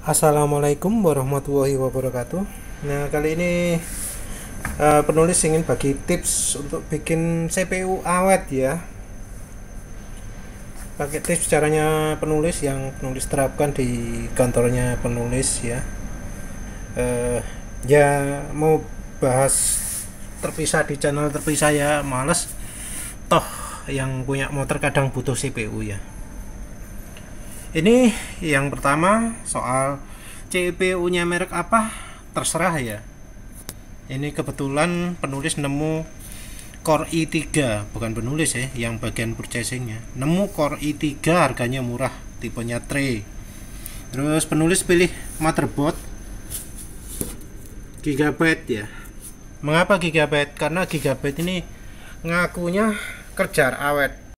Assalamualaikum warahmatullahi wabarakatuh. Nah, kali ini uh, penulis ingin bagi tips untuk bikin CPU awet ya. Pakai tips caranya penulis yang penulis terapkan di kantornya penulis ya. Uh, ya mau bahas terpisah di channel terpisah ya, males. Toh yang punya motor kadang butuh CPU ya. Ini yang pertama soal CPU-nya merek apa terserah ya. Ini kebetulan penulis nemu Core i3 bukan penulis ya, yang bagian purchasingnya. Nemu Core i3 harganya murah, tipenya tray. Terus penulis pilih motherboard gigabyte ya. Mengapa gigabyte? Karena gigabyte ini ngakunya kerja awet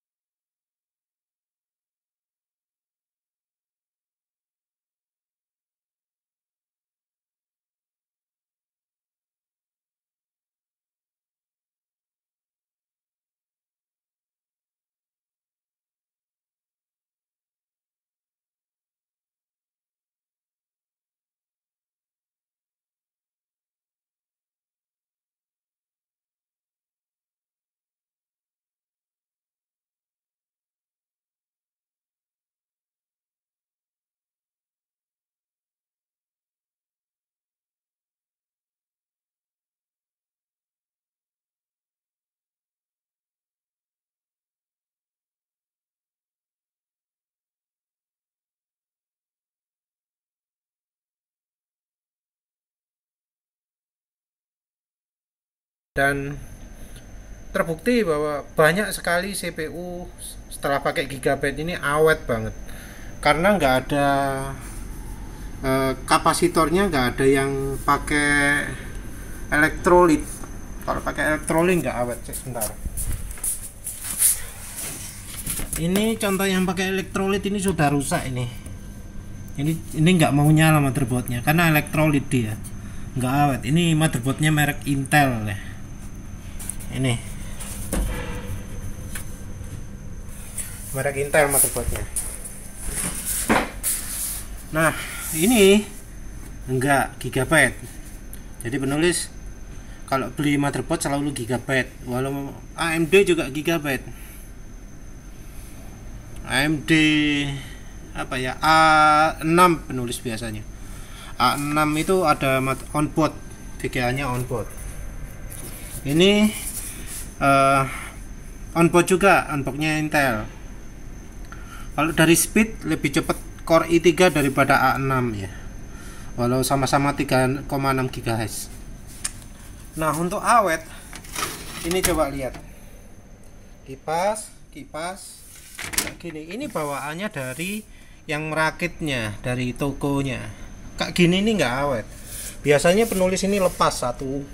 dan terbukti bahwa banyak sekali CPU setelah pakai gigabyte ini awet banget karena nggak ada e, kapasitornya nggak ada yang pakai elektrolit kalau pakai elektrolit nggak awet cek sebentar ini contoh yang pakai elektrolit ini sudah rusak ini ini ini nggak mau nyala motherboardnya karena elektrolit dia nggak awet ini motherboardnya merek Intel ya ini merek Intel motherboardnya nah ini enggak gigabyte jadi penulis kalau beli motherboard selalu gigabyte walau AMD juga gigabyte AMD apa ya A6 penulis biasanya A6 itu ada onboard VGA nya onboard ini uh, eh, onboard juga onboardnya Intel kalau dari speed lebih cepat Core i3 daripada A6 ya walau sama-sama 3,6 GHz nah untuk awet ini coba lihat kipas kipas kayak gini ini bawaannya dari yang merakitnya dari tokonya kayak gini ini nggak awet biasanya penulis ini lepas satu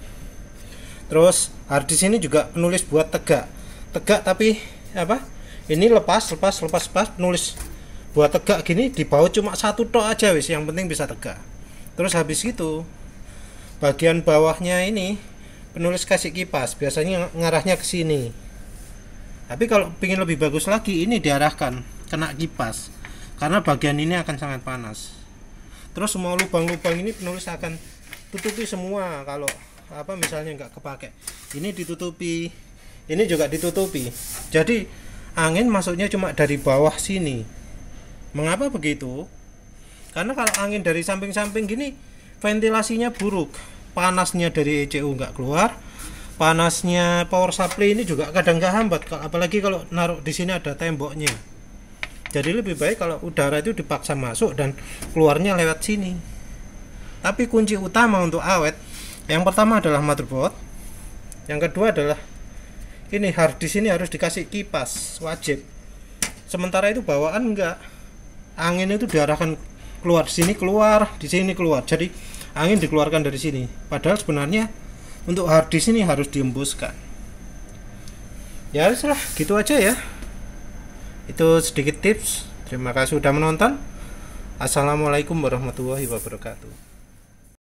terus Hardis ini juga penulis buat tegak tegak tapi apa ini lepas lepas lepas lepas Nulis buat tegak gini di bawah cuma satu tok aja wis yang penting bisa tegak terus habis itu bagian bawahnya ini penulis kasih kipas biasanya ngarahnya ke sini tapi kalau pingin lebih bagus lagi ini diarahkan kena kipas karena bagian ini akan sangat panas terus semua lubang-lubang ini penulis akan tutupi semua kalau apa misalnya nggak kepake ini ditutupi ini juga ditutupi jadi angin masuknya cuma dari bawah sini mengapa begitu karena kalau angin dari samping-samping gini ventilasinya buruk panasnya dari ECU nggak keluar panasnya power supply ini juga kadang nggak hambat apalagi kalau naruh di sini ada temboknya jadi lebih baik kalau udara itu dipaksa masuk dan keluarnya lewat sini tapi kunci utama untuk awet yang pertama adalah motherboard yang kedua adalah ini hard disk ini harus dikasih kipas wajib sementara itu bawaan enggak angin itu diarahkan keluar di sini keluar di sini keluar jadi angin dikeluarkan dari sini padahal sebenarnya untuk hard disk ini harus diembuskan ya haruslah gitu aja ya itu sedikit tips terima kasih sudah menonton assalamualaikum warahmatullahi wabarakatuh